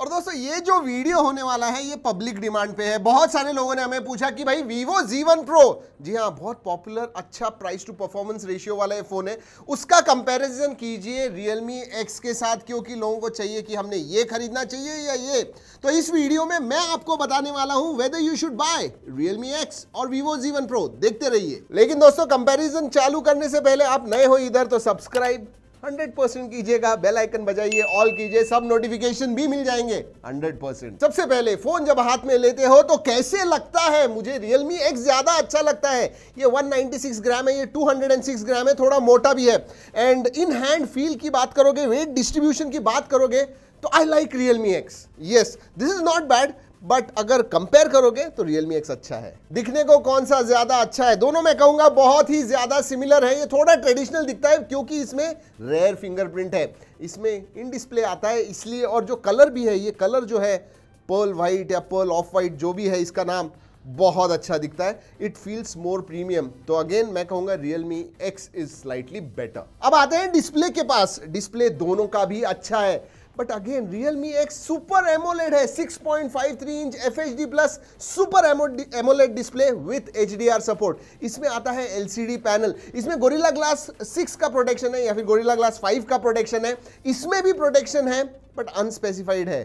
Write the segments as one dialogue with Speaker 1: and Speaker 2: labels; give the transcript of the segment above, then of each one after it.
Speaker 1: और दोस्तों ये जो वीडियो होने वाला है ये पब्लिक डिमांड पे है बहुत सारे लोगों ने हमें पूछा कि भाई Vivo Z1 Pro जी हाँ बहुत पॉपुलर अच्छा प्राइस टू परफॉर्मेंस रेशियो वाला ये फ़ोन है उसका कंपैरिजन कीजिए Realme X के साथ क्योंकि लोगों को चाहिए कि हमने ये खरीदना चाहिए या ये तो इस वीडियो में मैं आपको बताने वाला हूँ whether you should buy Realme X और वीवो Z1 Pro देखते रहिए लेकिन दोस्तों कंपेरिजन चालू करने से पहले आप नए हो इधर तो सब्सक्राइब हंड्रेड परसेंट कीजिएगा बेल आइकन बजाइए ऑल कीजिए सब नोटिफिकेशन भी मिल जाएंगे हंड्रेड परसेंट सबसे पहले फोन जब हाथ में लेते हो तो कैसे लगता है मुझे रियलमी एक्स ज्यादा अच्छा लगता है ये 196 ग्राम है ये 206 ग्राम है थोड़ा मोटा भी है एंड इन हैंड फील की बात करोगे वेट डिस्ट्रीब्यूशन की बात करोगे तो I like Realme X yes this is not bad but अगर कंपेयर करोगे तो रियलमी एक्स अच्छा है दिखने को कौन सा ज्यादा अच्छा है दोनों में कहूंगा बहुत ही ज्यादा सिमिलर है ये थोड़ा ट्रेडिशनल दिखता है क्योंकि इसमें रेयर फिंगरप्रिंट है इसमें इन डिस्प्ले आता है इसलिए और जो कलर भी है ये कलर जो है पर्ल वाइट या पर्ल ऑफ वाइट जो भी है इसका नाम बहुत अच्छा दिखता है इट फील्स मोर प्रीमियम तो अगेन मैं कहूंगा Realme X is slightly better अब आते हैं डिस्प्ले के पास डिस्प्ले दोनों का भी अच्छा है बट अगेन रियलमी एक सुपर एमोलेड है 6.53 inch F H D plus super AMOLED display with H D R support इसमें आता है एल सी डी पैनल इसमें गोरिल्ला ग्लास सिक्स का प्रोटेक्शन है या फिर गोरिल्ला ग्लास फाइव का प्रोटेक्शन है इसमें भी प्रोटेक्शन है बट अनस्पेसिफाइड है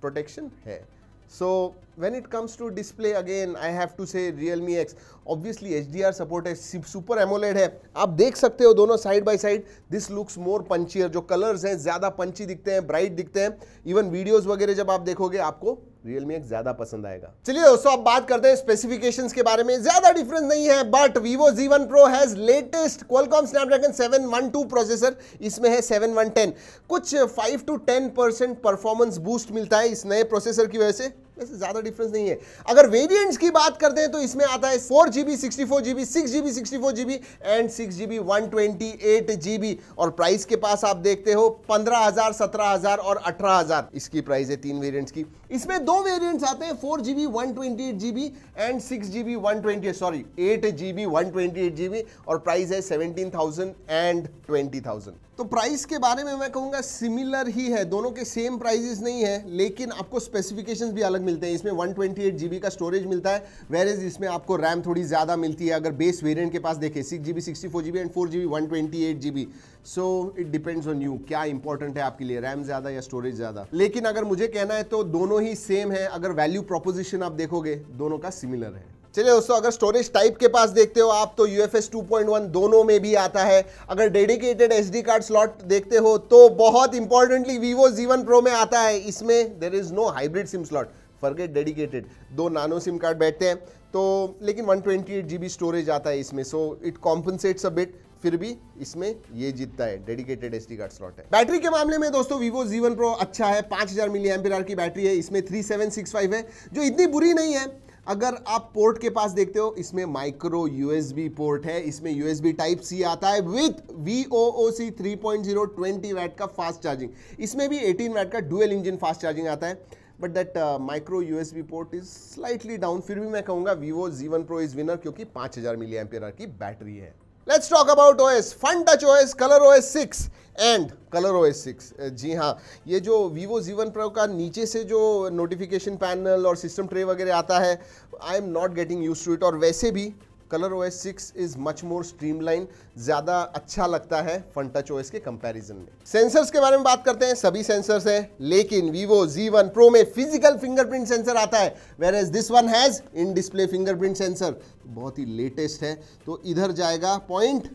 Speaker 1: प्रोटेक्शन है So when it comes to display again I have to say Realme X obviously HDR support है super AMOLED hai aap dekh sakte ho dono side by side this looks more punchier jo colors hain zyada punchy dikhte hain bright dikhte hain even videos वगैरह jab aap dekhoge aapko real एक ज्यादा पसंद आएगा चलिए दोस्तों अब बात करते हैं स्पेसिफिकेशंस के बारे में ज्यादा डिफरेंस नहीं है but Vivo Z one Pro has latest Qualcomm Snapdragon 712 processor इसमें है 7110 कुछ 5 टू 10 परसेंट परफॉर्मेंस बूस्ट मिलता है इस नए प्रोसेसर की वजह से वैसे ज्यादा डिफरेंस नहीं है अगर वेरिएंट्स की बात करते हैं तो इसमें आता है four GB sixty four GB six GB sixty four GB and six GB one twenty eight GB और प्राइस के पास आप देखते हो पंद्रह हजार सत्रह हजार और अठारह हजार इसकी प्राइस है तीन वेरिएंट्स की इसमें दो वेरियंट्स आते हैं four GB one twenty eight GB and six GB one twenty eight sorry eight GB one twenty eight GB और प्राइस है seventeen thousand and twenty thousand तो प्राइस के बारे में मैं कहूँगा सिमिलर ही है दोनों के सेम प्राइजेस नहीं है लेकिन आपको स्पेसिफिकेशंस भी अलग मिलते हैं इसमें 128 ट्वेंटी का स्टोरेज मिलता है वेर इज इसमें आपको रैम थोड़ी ज़्यादा मिलती है अगर बेस वेरिएंट के पास देखें six G B sixty four G B and four G B one twenty eight G B so it depends on you क्या इंपॉर्टेंट है आपके लिए रैम ज़्यादा या स्टोरेज ज़्यादा लेकिन अगर मुझे कहना है तो दोनों ही सेम है अगर वैल्यू प्रोपोजिशन आप देखोगे दोनों का सिमिलर है चलिए दोस्तों अगर स्टोरेज टाइप के पास देखते हो आप तो U F S two point one दोनों में भी आता है अगर dedicated S D card slot देखते हो तो बहुत importantly Vivo Z one Pro में आता है इसमें there is no hybrid SIM slot forget dedicated दो नानो सिम कार्ड बैठते हैं तो लेकिन one twenty eight G B storage आता है इसमें so it compensates a bit फिर भी इसमें ये जीतता है डेडिकेटेड एस कार्ड स्लॉट है बैटरी के मामले में दोस्तों वीवो जीवन प्रो अच्छा है 5000 मिली की बैटरी है इसमें 3765 है जो इतनी बुरी नहीं है अगर आप पोर्ट के पास देखते हो इसमें माइक्रो यूएसबी पोर्ट है इसमें यूएसबी टाइप सी आता है with V O O C three point zero twenty watt का फास्ट चार्जिंग इसमें भी एटीन वैट का डुअल इंजन फास्ट चार्जिंग आता है but that micro U S B port is slightly down फिर भी मैं कहूँगा Vivo Z one Pro is winner क्योंकि पाँच हज़ार मिली एम्पियर की बैटरी है let's talk about OS fun touch OS colour OS six and colour OS six जी हाँ ये जो वीवो जी वन प्रो का नीचे से जो नोटिफिकेशन पैनल और सिस्टम ट्रे वगैरह आता है I am not getting used to it और वैसे भी colour O S six is much more streamline ज़्यादा अच्छा लगता है फन टच ओ एस के कंपैरिजन में सेंसर्स के बारे में बात करते हैं सभी सेंसर्स हैं लेकिन वीवो जी वन प्रो में फिजिकल फिंगरप्रिंट सेंसर आता है whereas this one has in display fingerprint sensor बहुत ही लेटेस्ट है तो इधर जाएगा पॉइंट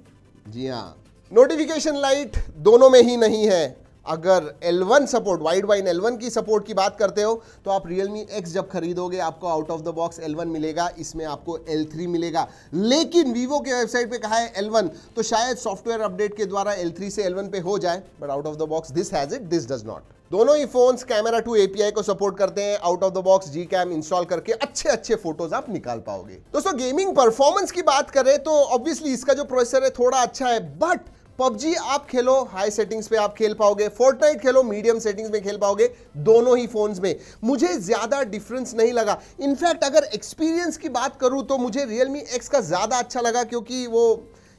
Speaker 1: जी हाँ नोटिफिकेशन लाइट दोनों में ही नहीं है अगर L1 support wide wine L1 की सपोर्ट की बात करते हो तो आप Realme X जब खरीदोगे आपको out of the box L1 मिलेगा इसमें आपको L3 मिलेगा लेकिन Vivo के वेबसाइट पे कहा है L1 तो शायद सॉफ्टवेयर अपडेट के द्वारा L3 से L1 पे हो जाए but out of the box this has it this does not दोनों ही फोन्स कैमरा टू एपीआई को सपोर्ट करते हैं out of the box G cam install करके अच्छे अच्छे फोटोज आप निकाल पाओगे दोस्तों गेमिंग परफॉर्मेंस की बात करें तो ऑब्वियसली इसका जो प्रोसेसर है थोड़ा अच्छा है बट पबजी आप खेलो हाई सेटिंग्स पे आप खेल पाओगे फोर्टनाइट खेलो मीडियम सेटिंग्स में खेल पाओगे दोनों ही फोन्स में मुझे ज़्यादा डिफरेंस नहीं लगा इनफैक्ट अगर एक्सपीरियंस की बात करूँ तो मुझे रियलमी एक्स का ज़्यादा अच्छा लगा क्योंकि वो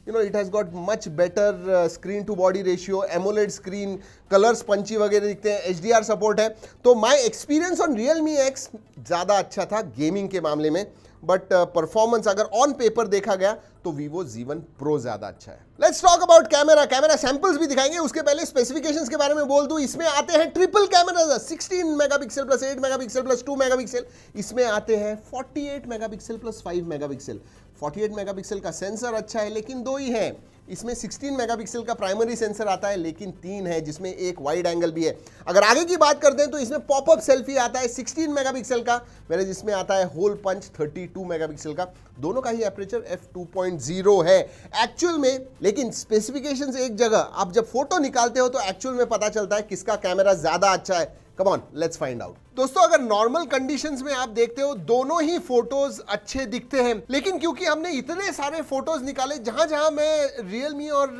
Speaker 1: you know it has got much better screen to body ratio AMOLED screen colours punchy वगैरह दिखते हैं एच सपोर्ट है तो my experience on Realme X ज़्यादा अच्छा था गेमिंग के मामले में बट परफॉर्मेंस uh, अगर ऑन पेपर देखा गया तो वीवो जीवन प्रो ज़्यादा अच्छा है let's talk about camera camera samples भी दिखाएंगे उसके पहले स्पेसिफिकेशंस के बारे में बोल दूं इसमें आते हैं triple camera 16 megapixel plus 8 megapixel plus 2 megapixel इसमें आते हैं 48 मेगापिक्सल प्लस 5 मेगापिक्सल 48 मेगापिक्सल का सेंसर अच्छा है लेकिन दो ही है इसमें 16 मेगापिक्सल का प्राइमरी सेंसर आता है लेकिन तीन है जिसमें एक वाइड एंगल भी है अगर आगे की बात करते हैं तो इसमें पॉपअप सेल्फी आता है 16 मेगापिक्सल का मेरे जिसमें आता है होल पंच 32 मेगापिक्सल का दोनों का ही एपरेचर टू है एक्चुअल में लेकिन स्पेसिफिकेशन एक जगह आप जब फोटो निकालते हो तो एक्चुअल में पता चलता है किसका कैमरा ज़्यादा अच्छा है कमॉन लेट्स फाइंड आउट दोस्तों अगर नॉर्मल कंडीशंस में आप देखते हो दोनों ही फोटोज अच्छे दिखते हैं लेकिन क्योंकि हमने इतने सारे फोटोज निकाले जहां जहां मैं Realme और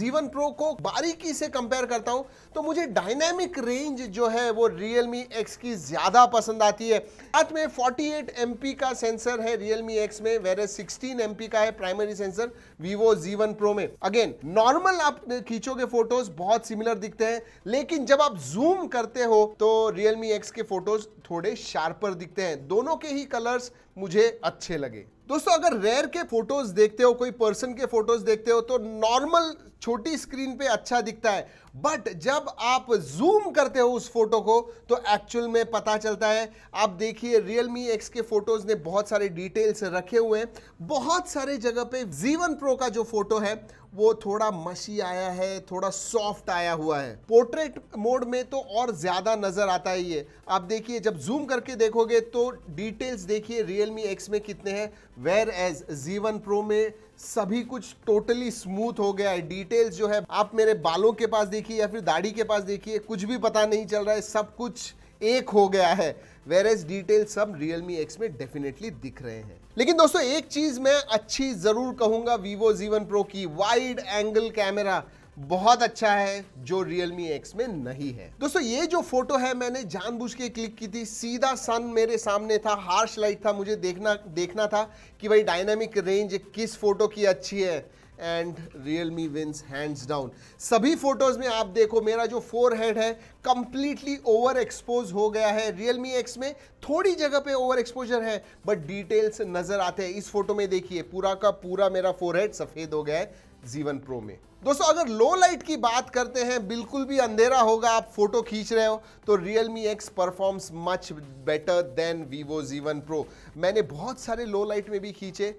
Speaker 1: Z1 Pro को बारीकी से कंपेयर करता हूं तो मुझे डायनेमिक रेंज जो है वो Realme X की ज्यादा पसंद आती है साथ में 48 एमपी का सेंसर है Realme X में वेर सिक्सटीन एम का है primary sensor Vivo Z1 Pro में अगेन नॉर्मल आप खींचोगे फोटोज बहुत सिमिलर दिखते हैं लेकिन जब आप जूम करते हो तो रियलमी एक्स के फोटोज थोड़े शार्पर दिखते हैं दोनों के ही कलर्स मुझे अच्छे लगे दोस्तों अगर रेयर के फोटोज देखते हो कोई पर्सन के फोटोज देखते हो तो नॉर्मल छोटी स्क्रीन पे अच्छा दिखता है बट जब आप जूम करते हो उस फोटो को तो एक्चुअल में पता चलता है आप देखिए रियल मी एक्स के फोटोज ने बहुत सारे डिटेल्स रखे हुए हैं बहुत सारे जगह पे जीवन प्रो का जो फोटो है वो थोड़ा मशी आया है थोड़ा सॉफ्ट आया हुआ है पोर्ट्रेट मोड में तो और ज़्यादा नज़र आता है ये आप देखिए जब जूम करके देखोगे तो डिटेल्स देखिए रियल रियल मी एक्स में कितने हैं whereas Z one Pro में सभी कुछ टोटली स्मूथ हो गया है डिटेल्स जो है आप मेरे बालों के पास देखिए या फिर दाढ़ी के पास देखिए कुछ भी पता नहीं चल रहा है सब कुछ एक हो गया है वेर एज डिटेल सब रियलमी एक्स में डेफिनेटली दिख रहे हैं लेकिन दोस्तों एक चीज मैं अच्छी जरूर कहूंगा Vivo Z1 Pro की वाइड एंगल कैमरा बहुत अच्छा है जो Realme X में नहीं है दोस्तों ये जो फोटो है मैंने जानबूझ के क्लिक की थी सीधा सन मेरे सामने था हार्श लाइट था मुझे देखना देखना था कि भाई डायनामिक रेंज किस फोटो की अच्छी है and Realme wins hands down सभी फोटोज में आप देखो मेरा जो फोर हेड है कंप्लीटली ओवर एक्सपोज हो गया है रियल मी एक्स में थोड़ी जगह पे ओवर एक्सपोजर है बट डिटेल्स नजर आते हैं इस फोटो में देखिए पूरा का पूरा मेरा फोर हेड सफेद हो गया है जीवन प्रो में दोस्तों अगर लो लाइट की बात करते हैं बिल्कुल भी अंधेरा होगा आप फोटो खींच रहे हो तो Realme X performs much better than Vivo Z one Pro मैंने बहुत सारे लो लाइट में भी खींचे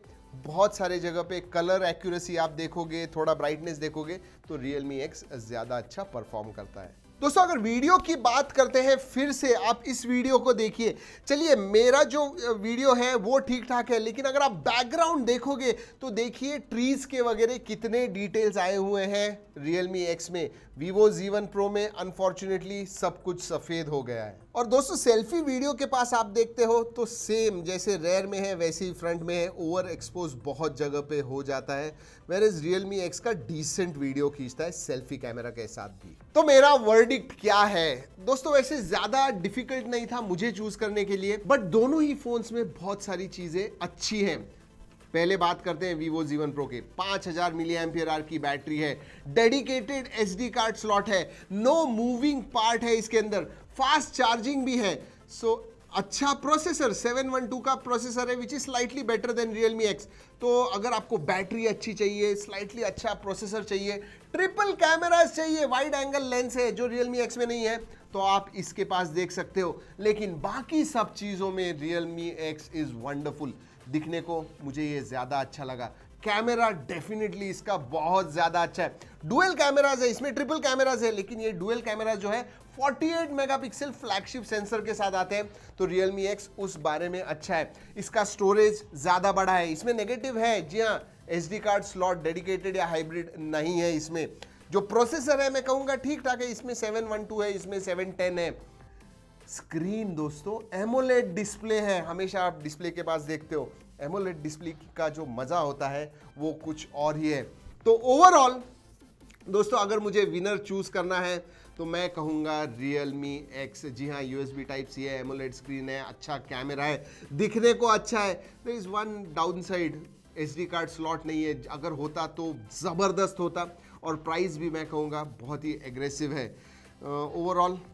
Speaker 1: बहुत सारे जगह पे कलर एक्यूरेसी आप देखोगे थोड़ा ब्राइटनेस देखोगे तो रियलमी एक्स ज़्यादा अच्छा परफॉर्म करता है दोस्तों अगर वीडियो की बात करते हैं फिर से आप इस वीडियो को देखिए चलिए मेरा जो वीडियो है वो ठीक ठाक है लेकिन अगर आप बैकग्राउंड देखोगे तो देखिए ट्रीज़ के वगैरह कितने डिटेल्स आए हुए हैं रियल मी एक्स में वीवो जी वन प्रो में अनफॉर्चुनेटली सब कुछ सफ़ेद हो गया है और दोस्तों सेल्फी वीडियो के पास आप देखते हो तो सेम जैसे रेयर में है वैसे ही फ्रंट में है ओवर एक्सपोज बहुत जगह पे हो जाता है whereas Realme X का डिसेंट वीडियो खींचता है सेल्फी कैमरा के साथ भी तो मेरा वर्डिक्ट क्या है दोस्तों वैसे ज़्यादा डिफिकल्ट नहीं था मुझे चूज़ करने के लिए बट दोनों ही फ़ोन्स में बहुत सारी चीज़ें अच्छी हैं पहले बात करते हैं वीवो जीवन प्रो के 5000 हजार मिली एमपियर आर की बैटरी है डेडिकेटेड एस कार्ड स्लॉट है नो मूविंग पार्ट है इसके अंदर फास्ट चार्जिंग भी है सो so, अच्छा प्रोसेसर 712 का प्रोसेसर है which is slightly better than Realme X तो अगर आपको बैटरी अच्छी चाहिए स्लाइटली अच्छा प्रोसेसर चाहिए ट्रिपल कैमराज चाहिए वाइड एंगल लेंस है जो रियल मी एक्स में नहीं है तो आप इसके पास देख सकते हो लेकिन बाकी सब चीज़ों में Realme X is wonderful दिखने को मुझे ये ज़्यादा अच्छा लगा कैमरा डेफिनेटली इसका बहुत ज़्यादा अच्छा है डुअल कैमराज है इसमें ट्रिपल कैमराज है लेकिन ये डुअल कैमरा जो है 48 मेगापिक्सल फ्लैगशिप सेंसर के साथ आते हैं तो Realme X उस बारे में अच्छा है इसका स्टोरेज ज़्यादा बड़ा है इसमें नेगेटिव है जी हाँ डी कार्ड स्लॉट डेडिकेटेड या हाइब्रिड नहीं है इसमें जो प्रोसेसर है मैं कहूँगा ठीक ठाक है इसमें सेवन वन टू है इसमें सेवन टेन है स्क्रीन दोस्तों एमोलेड डिस्प्ले है हमेशा आप डिस्प्ले के पास देखते हो एमोलेड डिस्प्ले का जो मज़ा होता है वो कुछ और ही है तो ओवरऑल दोस्तों अगर मुझे विनर चूज़ करना है तो मैं कहूँगा रियल मी एक्स जी हाँ U S B type C है एमोलेड स्क्रीन है अच्छा कैमरा है दिखने को अच्छा है तो is one downside S D card slot नहीं है अगर होता तो ज़बरदस्त होता और प्राइस भी मैं कहूँगा बहुत ही एग्रेसिव है overall uh,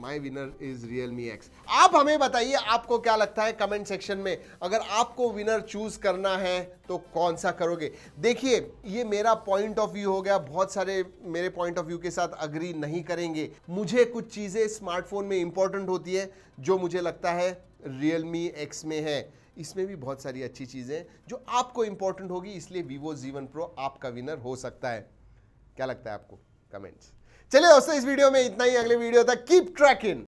Speaker 1: my winner is Realme X आप हमें बताइए आपको क्या लगता है कमेंट सेक्शन में अगर आपको विनर चूज करना है तो कौन सा करोगे देखिए ये मेरा पॉइंट ऑफ व्यू हो गया बहुत सारे मेरे पॉइंट ऑफ व्यू के साथ अग्री नहीं करेंगे मुझे कुछ चीज़ें स्मार्टफोन में इंपॉर्टेंट होती है जो मुझे लगता है रियल मी एक्स में है इसमें भी बहुत सारी अच्छी चीज़ें जो आपको इंपॉर्टेंट होगी इसलिए वीवो जीवन प्रो आपका विनर हो सकता है क्या लगता है आपको कमेंट्स चलिए दोस्तों इस वीडियो में इतना ही अगले वीडियो तक कीप ट्रैकिंग